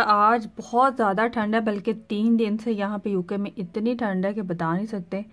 आज बहुत ज़्यादा ठंड है बल्कि तीन दिन से यहाँ पे यूके में इतनी ठंड है कि बता नहीं सकते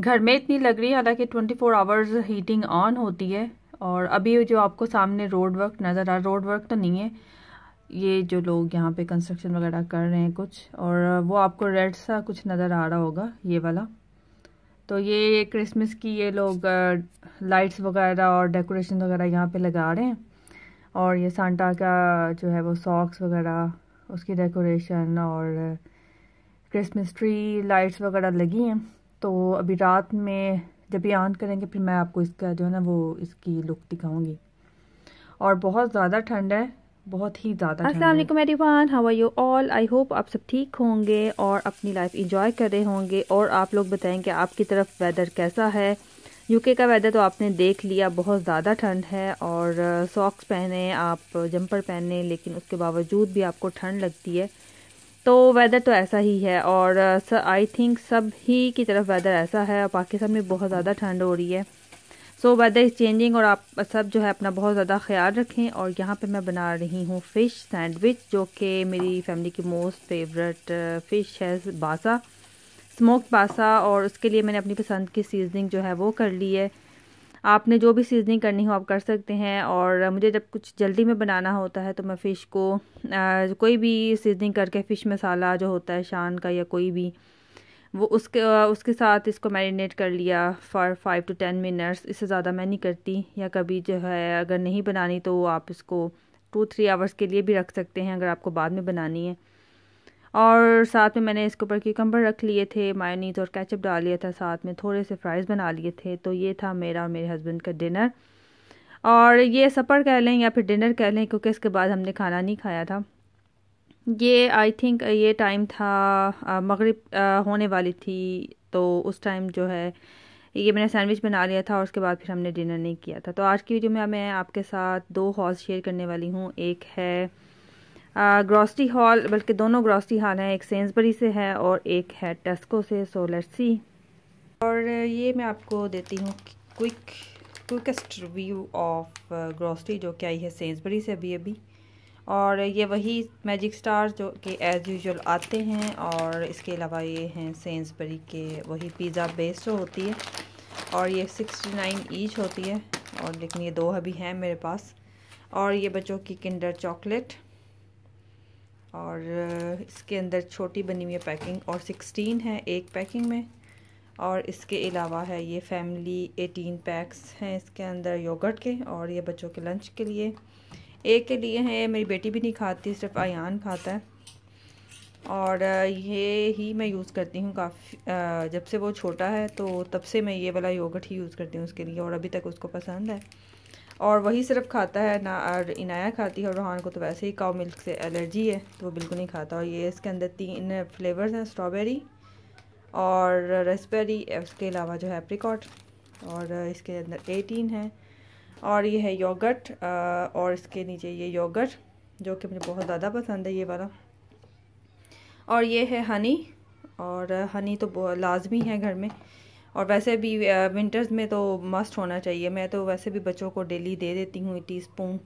घर में इतनी लग रही है हालांकि 24 फोर आवर्स हीटिंग ऑन होती है और अभी जो आपको सामने रोड वर्क नज़र आ रोड वर्क तो नहीं है ये जो लोग यहाँ पे कंस्ट्रक्शन वगैरह कर रहे हैं कुछ और वो आपको रेड सा कुछ नज़र आ रहा होगा ये वाला तो ये क्रिसमस की ये लोग लाइट्स वगैरह और डेकोरेशन वगैरह यहाँ पे लगा रहे हैं और ये सांटा का जो है वो सॉक्स वगैरह उसकी डेकोरेशन और क्रिसमस ट्री लाइट्स वगैरह लगी हैं तो अभी रात में जब ये ऑन करेंगे फिर मैं आपको इसका जो है ना वो इसकी लुक दिखाऊंगी और बहुत ज़्यादा ठंड है बहुत ही ज़्यादा असलम everyone how are you all I hope आप सब ठीक होंगे और अपनी लाइफ इंजॉय कर रहे होंगे और आप लोग बताएं कि आपकी तरफ वेदर कैसा है यूके का वेदर तो आपने देख लिया बहुत ज़्यादा ठंड है और सॉक्स पहने आप जंपर पहने लेकिन उसके बावजूद भी आपको ठंड लगती है तो वेदर तो ऐसा ही है और आई थिंक सब ही की तरफ वेदर ऐसा है और पाकिस्तान में बहुत ज़्यादा ठंड हो रही है सो वेदर इज़ चेंजिंग और आप सब जो है अपना बहुत ज़्यादा ख्याल रखें और यहाँ पर मैं बना रही हूँ फ़िश सैंडविच जो कि मेरी फैमिली की मोस्ट फेवरेट फ़िश है बासा स्मोक्ड पासा और उसके लिए मैंने अपनी पसंद की सीजनिंग जो है वो कर ली है आपने जो भी सीजनिंग करनी हो आप कर सकते हैं और मुझे जब कुछ जल्दी में बनाना होता है तो मैं फ़िश को आ, कोई भी सीजनिंग करके फ़िश मसाला जो होता है शान का या कोई भी वो उसके उसके साथ इसको मैरिनेट कर लिया for five to ten minutes इससे ज़्यादा मैं नहीं करती या कभी जो है अगर नहीं बनानी तो आप इसको टू थ्री आवर्स के लिए भी रख सकते हैं अगर आपको बाद में बनानी है और साथ में मैंने इसके ऊपर कम्बर रख लिए थे मायोनीज़ और कैचअप डाल लिया था साथ में थोड़े से फ्राइज़ बना लिए थे तो ये था मेरा और मेरे हस्बैंड का डिनर और ये सफ़र कह लें या फिर डिनर कह लें क्योंकि इसके बाद हमने खाना नहीं खाया था ये आई थिंक ये टाइम था मगरब होने वाली थी तो उस टाइम जो है ये मैंने सैंडविच बना लिया था और उसके बाद फिर हमने डिनर नहीं किया था तो आज की वीडियो में मैं आपके साथ दो हॉल शेयर करने वाली हूँ एक है ग्रॉसरी हॉल बल्कि दोनों ग्रॉसरी हॉल हैं एक सेंसबरी से है और एक है टेस्को से सो लेट्स सी और ये मैं आपको देती हूँ quick quickest review of grocery जो कि आई है सेंसबरी से अभी अभी और ये वही मैजिक स्टार जो कि एज़ यूजल आते हैं और इसके अलावा ये हैं सेंसबरी के वही पिज़्ज़ा बेस जो होती है और ये सिक्सटी नाइन ईच होती है और लेकिन ये दो अभी हैं मेरे पास और ये बच्चों की किंडर चॉकलेट और इसके अंदर छोटी बनी हुई है पैकिंग और सिक्सटीन है एक पैकिंग में और इसके अलावा है ये फैमिली एटीन पैक्स हैं इसके अंदर योगर्ट के और ये बच्चों के लंच के लिए एक के लिए हैं मेरी बेटी भी नहीं खाती सिर्फ आयान खाता है और ये ही मैं यूज़ करती हूँ काफ़ी जब से वो छोटा है तो तब से मैं ये वाला योगर्ट ही यूज़ करती हूँ उसके लिए और अभी तक उसको पसंद है और वही सिर्फ खाता है ना और इनाया खाती है और रोहान को तो वैसे ही काउ मिल्क से एलर्जी है तो वो बिल्कुल नहीं खाता और ये इसके अंदर तीन फ्लेवर्स हैं स्ट्रॉबेरी और रसबेरी उसके अलावा जो है एप्रिकॉट और इसके अंदर एटीन है और ये है योगट और इसके नीचे ये योगट जो कि मुझे बहुत ज़्यादा पसंद है ये वाला और ये है हनी और हनी तो लाजमी है घर में और वैसे भी विंटर्स में तो मस्ट होना चाहिए मैं तो वैसे भी बच्चों को डेली दे देती हूँ टी स्पून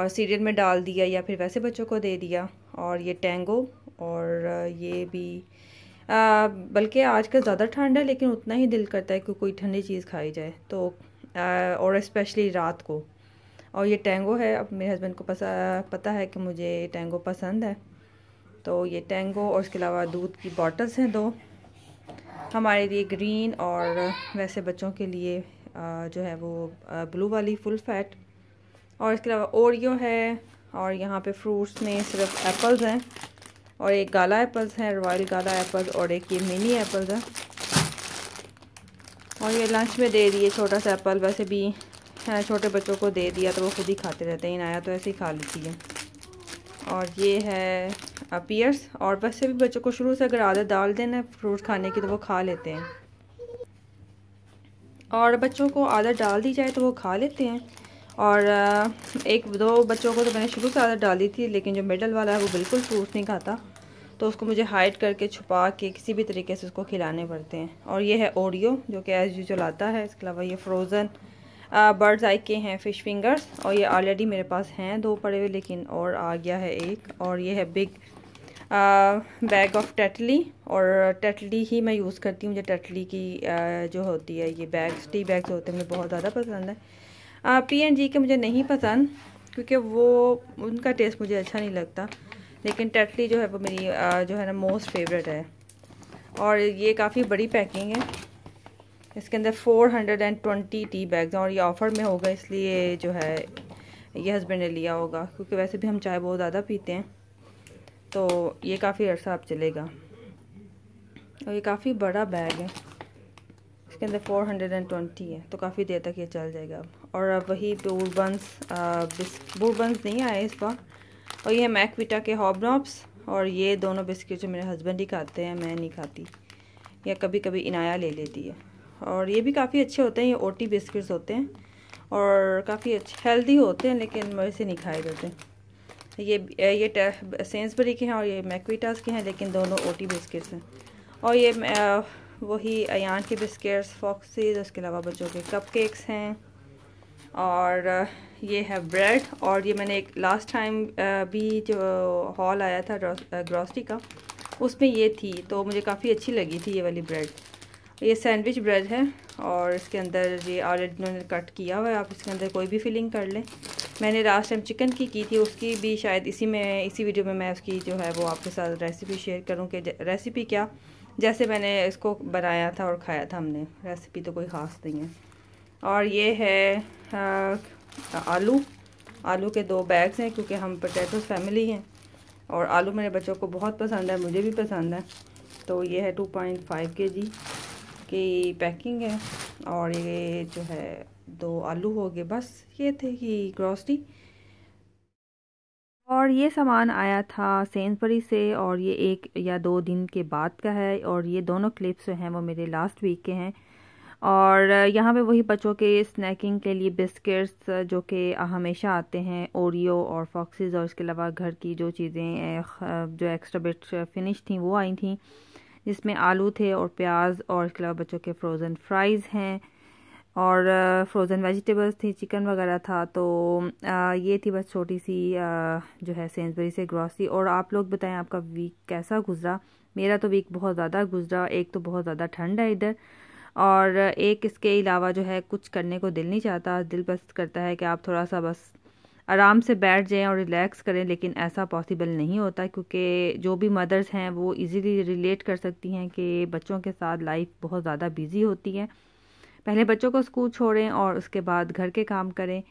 और सीरियल में डाल दिया या फिर वैसे बच्चों को दे दिया और ये टेंगो और ये भी बल्कि आजकल ज़्यादा ठंड है लेकिन उतना ही दिल करता है कि कोई ठंडी चीज़ खाई जाए तो आ, और इस्पेशली रात को और ये टेंगो है अब मेरे हस्बैंड को पता है कि मुझे टेंगो पसंद है तो ये टेंगो और इसके अलावा दूध की बॉटल्स हैं दो हमारे लिए ग्रीन और वैसे बच्चों के लिए जो है वो ब्लू वाली फुल फैट और इसके अलावा ओरियो है और यहाँ पे फ्रूट्स में सिर्फ एप्पल्स हैं और एक गाला एप्पल्स हैं रॉयल गाला एप्पल्स और एक ये मिनी एप्पल्स हैं और ये लंच में दे दिए छोटा सा एप्पल वैसे भी छोटे बच्चों को दे दिया तो वो खुद ही खाते रहते हैं आया तो ऐसे ही खा लेती है और ये है पियर्स और वैसे भी बच्चों को शुरू से अगर आदत डाल देना फ्रूट खाने की तो वो खा लेते हैं और बच्चों को आदत डाल दी जाए तो वो खा लेते हैं और एक दो बच्चों को तो मैंने शुरू से आदत डाली थी लेकिन जो मिडल वाला है वो बिल्कुल फ्रूट नहीं खाता तो उसको मुझे हाइड करके छुपा के किसी भी तरीके से उसको खिलाने पड़ते हैं और ये है ओडियो जो कि एज यूजल आता है इसके अलावा ये फ्रोज़न बर्ड्स आई के हैं फ़िश फिंगर्स और ये ऑलरेडी मेरे पास हैं दो पड़े हुए लेकिन और आ गया है एक और ये है बिग बैग ऑफ टेटली और टेटली ही मैं यूज़ करती हूँ मुझे टेटली की जो होती है ये बैग्स टी बैग्स होते हैं मुझे बहुत ज़्यादा पसंद है पी एन जी के मुझे नहीं पसंद क्योंकि वो उनका टेस्ट मुझे अच्छा नहीं लगता लेकिन टेटली जो है वो मेरी जो है ना मोस्ट फेवरेट है और ये काफ़ी बड़ी पैकिंग है इसके अंदर 420 टी बैग्स हैं और ये ऑफ़र में होगा इसलिए जो है ये हस्बैंड ने लिया होगा क्योंकि वैसे भी हम चाय बहुत ज़्यादा पीते हैं तो ये काफ़ी अर्सा आप चलेगा और ये काफ़ी बड़ा बैग है इसके अंदर 420 है तो काफ़ी देर तक ये चल जाएगा अब और अब वही बूरबंस बूरबंस नहीं आए इस बार और ये मैकविटा के हॉबनॉप्स और ये दोनों बिस्किट जो मेरे हस्बैंड ही खाते हैं मैं नहीं खाती या कभी कभी इनाया ले लेती है और ये भी काफ़ी अच्छे होते हैं ये ओटी बिस्किट्स होते हैं और काफ़ी अच्छे हेल्दी होते हैं लेकिन मेरे से नहीं खाए जाते ये ये सेंसबरी के हैं और ये मैकविटास के हैं लेकिन दोनों ओटी बिस्किट्स हैं और ये वही अन के बिस्किट्स फॉक्सीज उसके अलावा बच्चों के कप केक्स हैं और ये है ब्रेड और ये मैंने एक लास्ट टाइम भी जो हॉल आया था ग्रॉसरी का उसमें ये थी तो मुझे काफ़ी अच्छी लगी थी ये वाली ब्रेड ये सैंडविच ब्रेड है और इसके अंदर ये ऑलरेडी उन्होंने कट किया हुआ है आप इसके अंदर कोई भी फिलिंग कर लें मैंने लास्ट टाइम चिकन की की थी उसकी भी शायद इसी में इसी वीडियो में मैं उसकी जो है वो आपके साथ रेसिपी शेयर करूँ कि रेसिपी क्या जैसे मैंने इसको बनाया था और खाया था हमने रेसिपी तो कोई ख़ास नहीं है और ये है आलू आलू के दो बैग्स हैं क्योंकि हम पोटैटोस फैमिली हैं और आलू मेरे बच्चों को बहुत पसंद है मुझे भी पसंद है तो ये है टू पॉइंट फाइव के जी की पैकिंग है और ये जो है दो आलू हो गए बस ये थे कि ग्रॉसरी और ये सामान आया था सेंसबरी से और ये एक या दो दिन के बाद का है और ये दोनों क्लिप्स जो हैं वो मेरे लास्ट वीक के हैं और यहाँ पे वही बच्चों के स्नैकिंग के लिए बिस्किट्स जो कि हमेशा आते हैं ओरियो और फॉक्सेस और इसके अलावा घर की जो चीज़ें जो एक्स्ट्रा बिट फिनिश थी वो आई थी जिसमें आलू थे और प्याज और इसके अलावा बच्चों के फ्रोज़न फ्राइज़ हैं और फ्रोज़न वेजिटेबल्स थी चिकन वगैरह था तो आ, ये थी बस छोटी सी आ, जो है सेंसबरी से ग्रॉसरी और आप लोग बताएं आपका वीक कैसा गुजरा मेरा तो वीक बहुत ज़्यादा गुजरा एक तो बहुत ज़्यादा ठंड है इधर और एक इसके अलावा जो है कुछ करने को दिल नहीं चाहता दिल बस करता है कि आप थोड़ा सा बस आराम से बैठ जाएं और रिलैक्स करें लेकिन ऐसा पॉसिबल नहीं होता क्योंकि जो भी मदर्स हैं वो इजीली रिलेट कर सकती हैं कि बच्चों के साथ लाइफ बहुत ज़्यादा बिजी होती है पहले बच्चों को स्कूल छोड़ें और उसके बाद घर के काम करें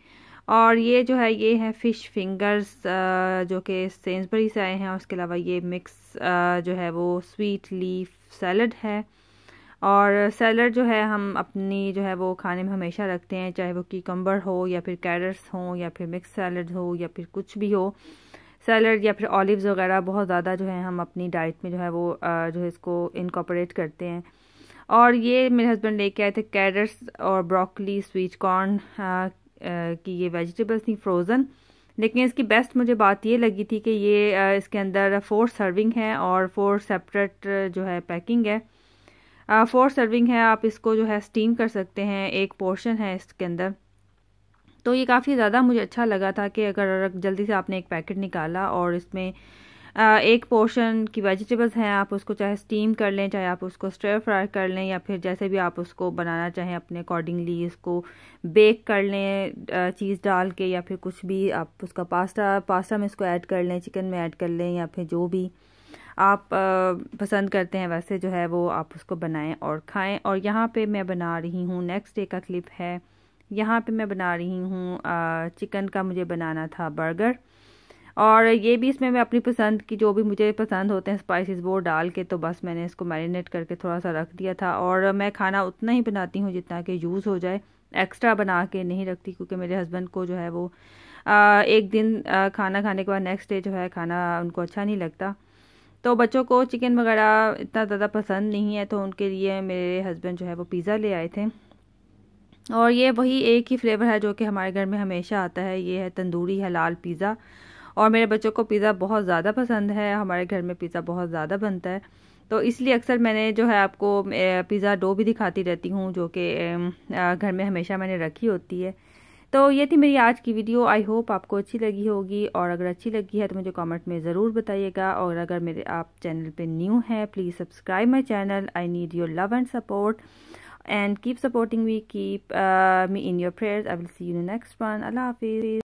और ये जो है ये है फ़िश फिंगर्स जो कि सेंसबरी से आए हैं और उसके अलावा ये मिक्स जो है वो स्वीट लीफ सैलड है और सैलड जो है हम अपनी जो है वो खाने में हमेशा रखते हैं चाहे वो कीकम्बर हो या फिर कैरट्स हो या फिर मिक्स सैलड हो या फिर कुछ भी हो सैलड या फिर ऑलिव्स वगैरह बहुत ज़्यादा जो है हम अपनी डाइट में जो है वो जो है इसको इनकॉपरेट करते हैं और ये मेरे हस्बैंड लेके आए थे कैरट्स और ब्रोकली स्वीट कॉर्न की ये वेजिटेबल्स थी फ्रोज़न लेकिन इसकी बेस्ट मुझे बात ये लगी थी कि ये इसके अंदर फोर सर्विंग है और फोर सेपरेट जो है पैकिंग है फोर सर्विंग है आप इसको जो है स्टीम कर सकते हैं एक पोर्शन है इसके अंदर तो ये काफ़ी ज़्यादा मुझे अच्छा लगा था कि अगर जल्दी से आपने एक पैकेट निकाला और इसमें एक पोर्शन की वेजिटेबल्स हैं आप उसको चाहे स्टीम कर लें चाहे आप उसको स्टर फ्राई कर लें या फिर जैसे भी आप उसको बनाना चाहें अपने अकॉर्डिंगली इसको बेक कर लें चीज़ डाल के या फिर कुछ भी आप उसका पास्ता पास्ता में इसको ऐड कर लें चिकन में ऐड कर लें या फिर जो भी आप पसंद करते हैं वैसे जो है वो आप उसको बनाएं और खाएं और यहाँ पे मैं बना रही हूँ नेक्स्ट डे का क्लिप है यहाँ पे मैं बना रही हूँ चिकन का मुझे बनाना था बर्गर और ये भी इसमें मैं अपनी पसंद की जो भी मुझे पसंद होते हैं स्पाइसेस वो डाल के तो बस मैंने इसको मैरिनेट करके थोड़ा सा रख दिया था और मैं खाना उतना ही बनाती हूँ जितना कि यूज़ हो जाए एक्स्ट्रा बना के नहीं रखती क्योंकि मेरे हस्बैंड को जो है वो आ, एक दिन आ, खाना खाने के बाद नेक्स्ट डे जो है खाना उनको अच्छा नहीं लगता तो बच्चों को चिकन वगैरह इतना ज़्यादा पसंद नहीं है तो उनके लिए मेरे हस्बैंड जो है वो पिज़्ज़ा ले आए थे और ये वही एक ही फ्लेवर है जो कि हमारे घर में हमेशा आता है ये है तंदूरी है लाल पिज़्ज़ा और मेरे बच्चों को पिज़्ज़ा बहुत ज़्यादा पसंद है हमारे घर में पिज़्ज़ा बहुत ज़्यादा बनता है तो इसलिए अक्सर मैंने जो है आपको पिज़्ज़ा डो भी दिखाती रहती हूँ जो कि घर में हमेशा मैंने रखी होती है तो ये थी मेरी आज की वीडियो आई होप आपको अच्छी लगी होगी और अगर अच्छी लगी है तो मुझे कमेंट में ज़रूर बताइएगा और अगर मेरे आप चैनल पे न्यू हैं please subscribe my channel I need your love and support and keep supporting me keep me in your prayers I will see you next one अल्लाह हाफिज़